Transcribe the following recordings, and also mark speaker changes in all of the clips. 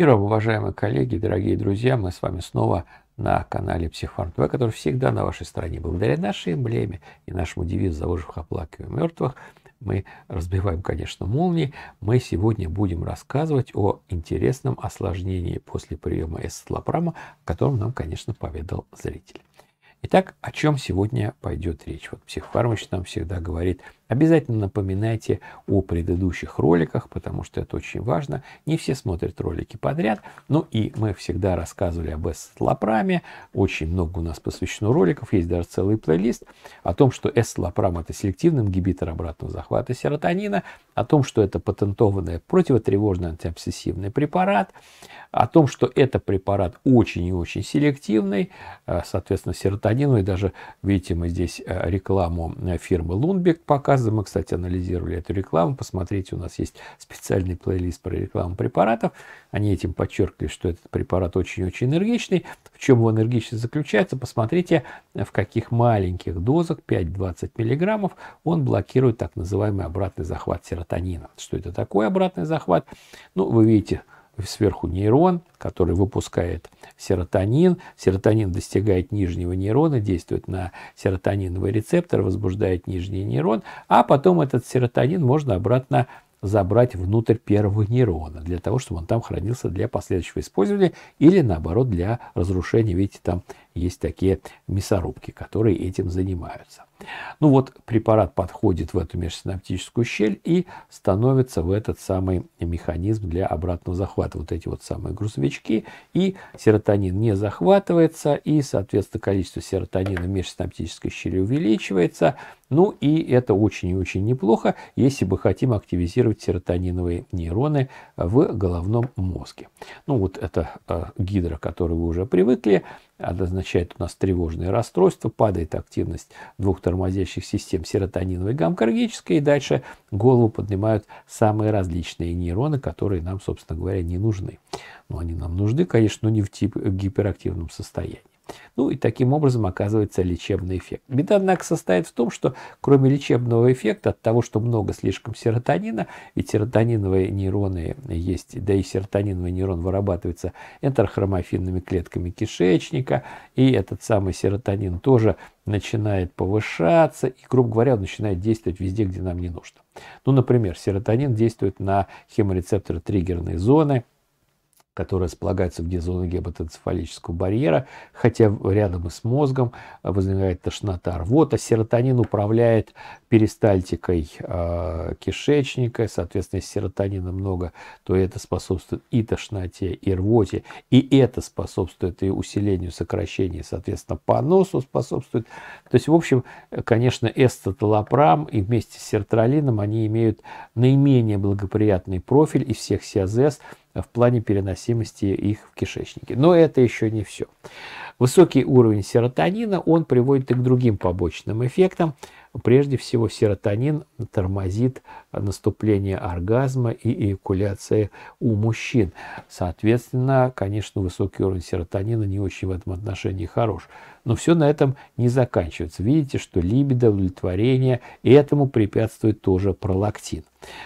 Speaker 1: Мира, уважаемые коллеги, дорогие друзья, мы с вами снова на канале Психфарм ТВ, который всегда на вашей стороне. Благодаря нашей эмблеме и нашему девизу «Заложив оплакиваем мертвых» мы разбиваем, конечно, молнии. Мы сегодня будем рассказывать о интересном осложнении после приема эсцелопрама, о котором нам, конечно, поведал зритель. Итак, о чем сегодня пойдет речь? Вот Психфармыч нам всегда говорит – Обязательно напоминайте о предыдущих роликах, потому что это очень важно. Не все смотрят ролики подряд. Ну и мы всегда рассказывали об s Очень много у нас посвящено роликов. Есть даже целый плейлист о том, что s это селективный ингибитор обратного захвата серотонина, о том, что это патентованный противотревожный антиобсессивный препарат, о том, что это препарат очень и очень селективный, э, соответственно, серотонину. И даже, видите, мы здесь э, рекламу э, фирмы Лунбек показываем Гораздо мы, кстати, анализировали эту рекламу. Посмотрите, у нас есть специальный плейлист про рекламу препаратов. Они этим подчеркнули, что этот препарат очень-очень энергичный. В чем его энергичность заключается? Посмотрите, в каких маленьких дозах, 5-20 миллиграммов, он блокирует так называемый обратный захват серотонина. Что это такое обратный захват? Ну, вы видите, сверху нейрон, который выпускает серотонин. Серотонин достигает нижнего нейрона, действует на серотониновый рецептор, возбуждает нижний нейрон, а потом этот серотонин можно обратно забрать внутрь первого нейрона, для того, чтобы он там хранился для последующего использования или, наоборот, для разрушения. Видите, там есть такие мясорубки, которые этим занимаются. Ну вот препарат подходит в эту межсинаптическую щель и становится в этот самый механизм для обратного захвата. Вот эти вот самые грузовички. И серотонин не захватывается, и, соответственно, количество серотонина в межсинаптической щели увеличивается. Ну и это очень и очень неплохо, если бы хотим активизировать серотониновые нейроны в головном мозге. Ну вот это э, гидра, к которой вы уже привыкли означает у нас тревожное расстройство, падает активность двух тормозящих систем серотониновой и гамкаргической, и дальше голову поднимают самые различные нейроны, которые нам, собственно говоря, не нужны. Но ну, они нам нужны, конечно, не в тип гиперактивном состоянии. Ну и таким образом оказывается лечебный эффект. Беда, однако, состоит в том, что кроме лечебного эффекта от того, что много слишком серотонина, ведь серотониновые нейроны есть, да и серотониновый нейрон вырабатывается энтерохромофинными клетками кишечника, и этот самый серотонин тоже начинает повышаться, и, грубо говоря, он начинает действовать везде, где нам не нужно. Ну, например, серотонин действует на хеморецепторы триггерной зоны, которые располагаются вне зоны гематоэнцефалического барьера, хотя рядом с мозгом а, возникает тошнота, рвота. Серотонин управляет перистальтикой э, кишечника, соответственно, если серотонина много, то это способствует и тошноте, и рвоте, и это способствует и усилению сокращения, соответственно, поносу способствует. То есть, в общем, конечно, эстотолопрам и вместе с сертралином они имеют наименее благоприятный профиль из всех СИАЗС – в плане переносимости их в кишечнике. Но это еще не все. Высокий уровень серотонина, он приводит и к другим побочным эффектам. Прежде всего, серотонин тормозит наступление оргазма и эякуляции у мужчин. Соответственно, конечно, высокий уровень серотонина не очень в этом отношении хорош. Но все на этом не заканчивается. Видите, что либидо, удовлетворение, этому препятствует тоже пролактин.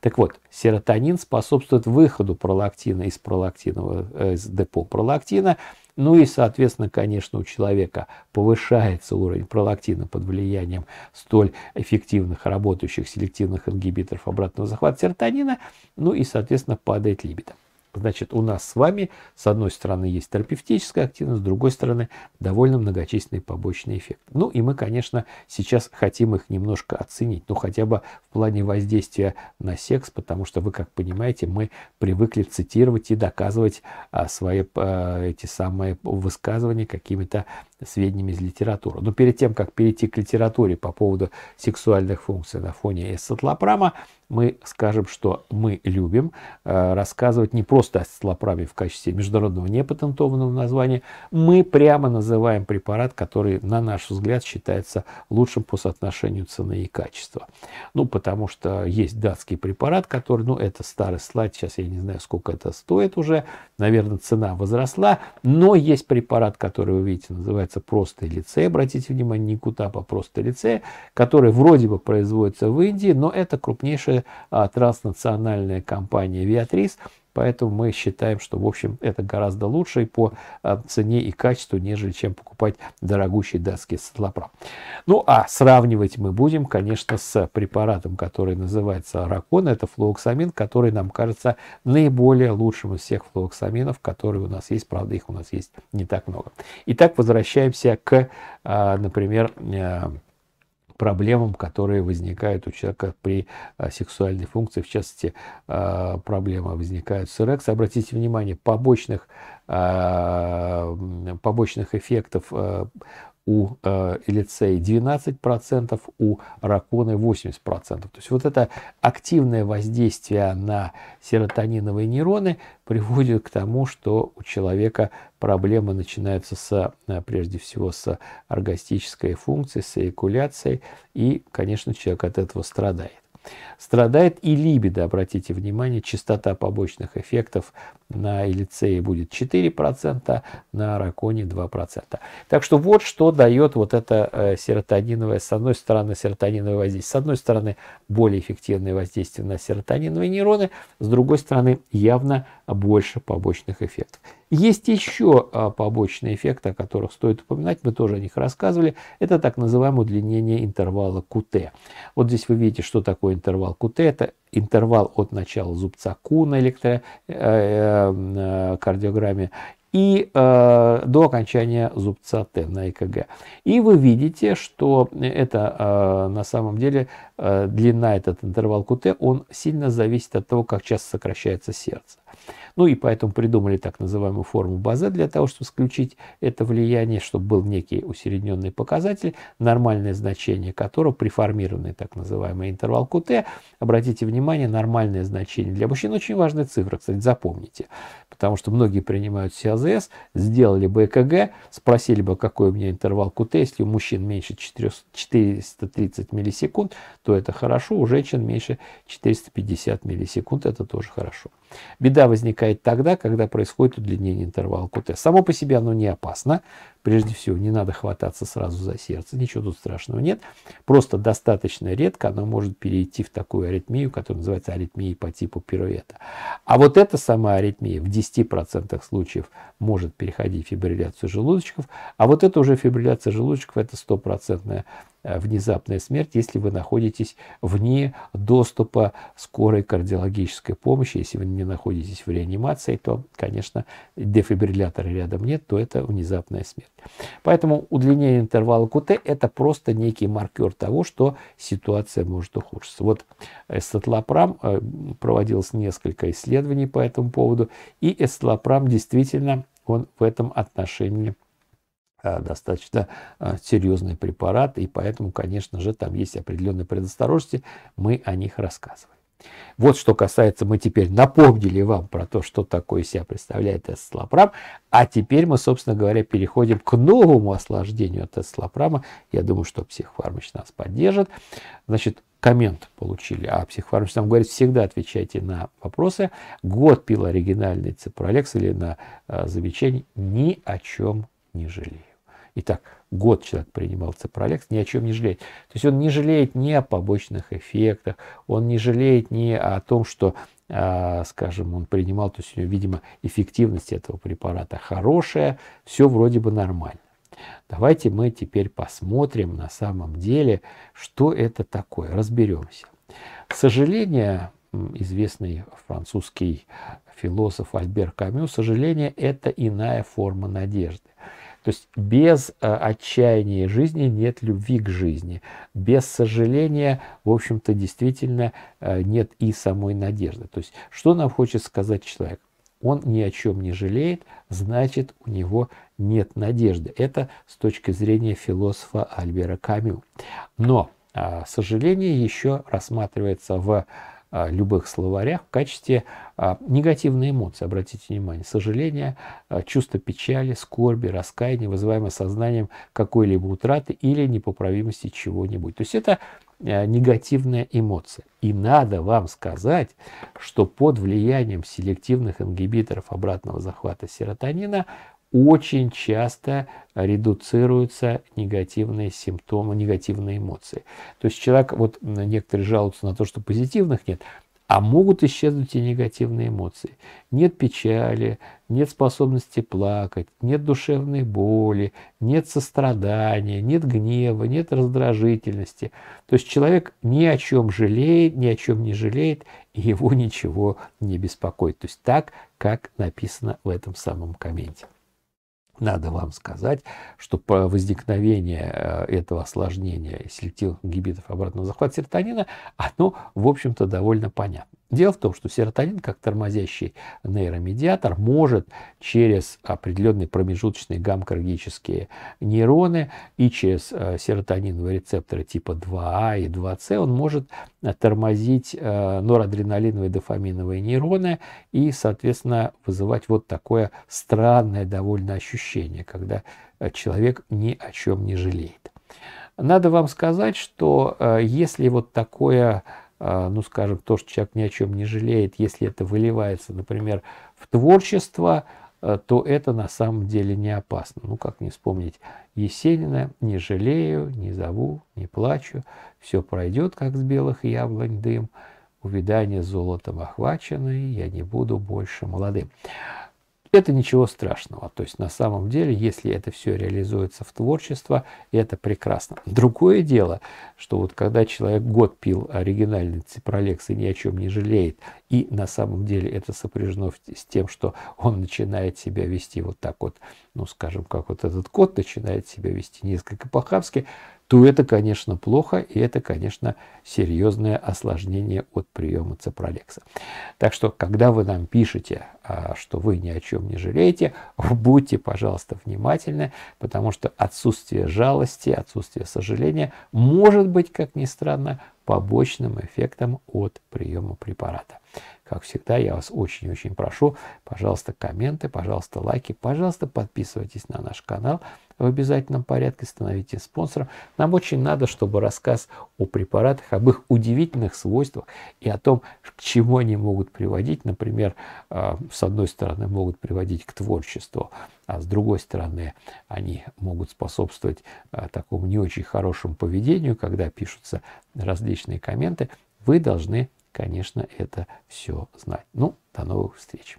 Speaker 1: Так вот, серотонин способствует выходу пролактина из, пролактинового, э, из депо пролактина, ну и, соответственно, конечно, у человека повышается уровень пролактина под влиянием столь эффективных работающих селективных ингибиторов обратного захвата серотонина, ну и, соответственно, падает либидо. Значит, у нас с вами с одной стороны есть терапевтическая активность, с другой стороны довольно многочисленный побочный эффект. Ну и мы, конечно, сейчас хотим их немножко оценить, ну хотя бы в плане воздействия на секс, потому что вы, как понимаете, мы привыкли цитировать и доказывать а, свои а, эти самые высказывания какими-то сведениями из литературы. Но перед тем, как перейти к литературе по поводу сексуальных функций на фоне эсцетлопрама, мы скажем, что мы любим э, рассказывать не просто о эсцетлопраме в качестве международного непатентованного названия, мы прямо называем препарат, который, на наш взгляд, считается лучшим по соотношению цены и качества. Ну, потому что есть датский препарат, который, ну, это старый слайд, сейчас я не знаю, сколько это стоит уже, наверное, цена возросла, но есть препарат, который вы видите, называется называется «Просто лице», обратите внимание, не Кутап, а «Просто лице», которое вроде бы производится в Индии, но это крупнейшая а, транснациональная компания «Виатрис», Поэтому мы считаем, что, в общем, это гораздо лучше и по а, цене и качеству, нежели чем покупать дорогущие датские седлопрам. Ну, а сравнивать мы будем, конечно, с препаратом, который называется ракон. Это флуоксамин, который нам кажется наиболее лучшим из всех флуоксаминов, которые у нас есть. Правда, их у нас есть не так много. Итак, возвращаемся к, а, например, э, проблемам, которые возникают у человека при а, сексуальной функции. В частности, а, проблемы возникают с эрекцией. Обратите внимание, побочных а, побочных эффектов у э, лицей 12%, у раконы 80%. То есть вот это активное воздействие на серотониновые нейроны приводит к тому, что у человека проблемы начинаются с, э, прежде всего с оргастической функции, с эякуляцией, и, конечно, человек от этого страдает. Страдает и либидо, обратите внимание, частота побочных эффектов на Элицее будет 4%, на Араконе 2%. Так что вот что дает вот это э, серотониновое, с одной стороны, серотониновое воздействие, с одной стороны, более эффективное воздействие на серотониновые нейроны, с другой стороны, явно больше побочных эффектов. Есть еще а, побочные эффекты, о которых стоит упоминать, мы тоже о них рассказывали. Это так называемое удлинение интервала QT. Вот здесь вы видите, что такое интервал QT. Это интервал от начала зубца Q на электрокардиограмме э, э, и э, до окончания зубца Т на ЭКГ. И вы видите, что это э, на самом деле э, длина, этот интервал КТ, он сильно зависит от того, как часто сокращается сердце. Ну и поэтому придумали так называемую форму базы для того, чтобы исключить это влияние, чтобы был некий усередненный показатель, нормальное значение которого, при приформированный так называемый интервал КТ, обратите внимание, нормальное значение для мужчин очень важная цифра, кстати, запомните, потому что многие принимают СИАЗ АЗС, сделали бы ЭКГ, спросили бы, какой у меня интервал КТ. Если у мужчин меньше 430 миллисекунд, то это хорошо, у женщин меньше 450 миллисекунд, это тоже хорошо. Беда возникает тогда, когда происходит удлинение интервала КТ. Само по себе оно не опасно, Прежде всего, не надо хвататься сразу за сердце, ничего тут страшного нет. Просто достаточно редко оно может перейти в такую аритмию, которая называется аритмией по типу пируэта. А вот эта сама аритмия в 10% случаев может переходить в фибрилляцию желудочков, а вот это уже фибрилляция желудочков, это стопроцентная Э, внезапная смерть, если вы находитесь вне доступа скорой кардиологической помощи. Если вы не находитесь в реанимации, то, конечно, дефибриллятора рядом нет, то это внезапная смерть. Поэтому удлинение интервала КУТ – это просто некий маркер того, что ситуация может ухудшиться. Вот э, эстатлопрам э, проводилось несколько исследований по этому поводу, и эстатлопрам действительно он в этом отношении – Э, достаточно э, серьезный препарат, и поэтому, конечно же, там есть определенные предосторожности, мы о них рассказываем. Вот что касается, мы теперь напомнили вам про то, что такое себя представляет эсцелопрам, а теперь мы, собственно говоря, переходим к новому осложнению от эсцелопрама. Я думаю, что психфармач нас поддержит. Значит, коммент получили, а психфармач нам говорит, всегда отвечайте на вопросы. Год пил оригинальный ципролекс или на э, замечаний, ни о чем не жалею. Итак, год человек принимал ципролекс, ни о чем не жалеет. То есть он не жалеет ни о побочных эффектах, он не жалеет ни о том, что, а, скажем, он принимал, то есть у него, видимо, эффективность этого препарата хорошая, все вроде бы нормально. Давайте мы теперь посмотрим на самом деле, что это такое, разберемся. К сожалению, известный французский философ Альбер Камю, сожаление – это иная форма надежды. То есть без э, отчаяния жизни нет любви к жизни. Без сожаления, в общем-то, действительно э, нет и самой надежды. То есть что нам хочет сказать человек? Он ни о чем не жалеет, значит, у него нет надежды. Это с точки зрения философа Альбера Камю. Но а, сожаление еще рассматривается в а, любых словарях в качестве а, негативной эмоции. Обратите внимание, сожаление, а, чувство печали, скорби, раскаяния, вызываемое сознанием какой-либо утраты или непоправимости чего-нибудь. То есть это негативная эмоция. И надо вам сказать, что под влиянием селективных ингибиторов обратного захвата серотонина очень часто редуцируются негативные симптомы, негативные эмоции. То есть человек, вот некоторые жалуются на то, что позитивных нет, а могут исчезнуть и негативные эмоции. Нет печали, нет способности плакать, нет душевной боли, нет сострадания, нет гнева, нет раздражительности. То есть человек ни о чем жалеет, ни о чем не жалеет, и его ничего не беспокоит. То есть так, как написано в этом самом комменте. Надо вам сказать, что по возникновение э, этого осложнения селективных ингибитов обратного захвата серотонина, оно, в общем-то, довольно понятно. Дело в том, что серотонин, как тормозящий нейромедиатор, может через определенные промежуточные гамкоргические нейроны и через э, серотониновые рецепторы типа 2А а и 2С, он может э, тормозить э, норадреналиновые дофаминовые нейроны и, соответственно, вызывать вот такое странное довольно ощущение, когда человек ни о чем не жалеет. Надо вам сказать, что если вот такое а, ну, скажем, то, что человек ни о чем не жалеет, если это выливается, например, в творчество, э, то это на самом деле не опасно. Ну, как не вспомнить Есенина, не жалею, не зову, не плачу, все пройдет, как с белых яблонь дым, увидание золотом охваченный, я не буду больше молодым. Это ничего страшного. То есть на самом деле, если это все реализуется в творчество, это прекрасно. Другое дело, что вот когда человек год пил оригинальный ципролекс и ни о чем не жалеет, и на самом деле это сопряжено с тем, что он начинает себя вести вот так вот, ну скажем, как вот этот кот начинает себя вести несколько по-хабски, то это, конечно, плохо, и это, конечно, серьезное осложнение от приема ципролекса. Так что, когда вы нам пишете а, что вы ни о чем не жалеете, будьте, пожалуйста, внимательны, потому что отсутствие жалости, отсутствие сожаления может быть, как ни странно, побочным эффектом от приема препарата. Как всегда, я вас очень-очень прошу, пожалуйста, комменты, пожалуйста, лайки, пожалуйста, подписывайтесь на наш канал в обязательном порядке, становитесь спонсором. Нам очень надо, чтобы рассказ о препаратах, об их удивительных свойствах и о том, к чему они могут приводить, например, а, с одной стороны, могут приводить к творчеству, а с другой стороны, они могут способствовать э, такому не очень хорошему поведению, когда пишутся различные комменты, вы должны, конечно, это все знать. Ну, до новых встреч!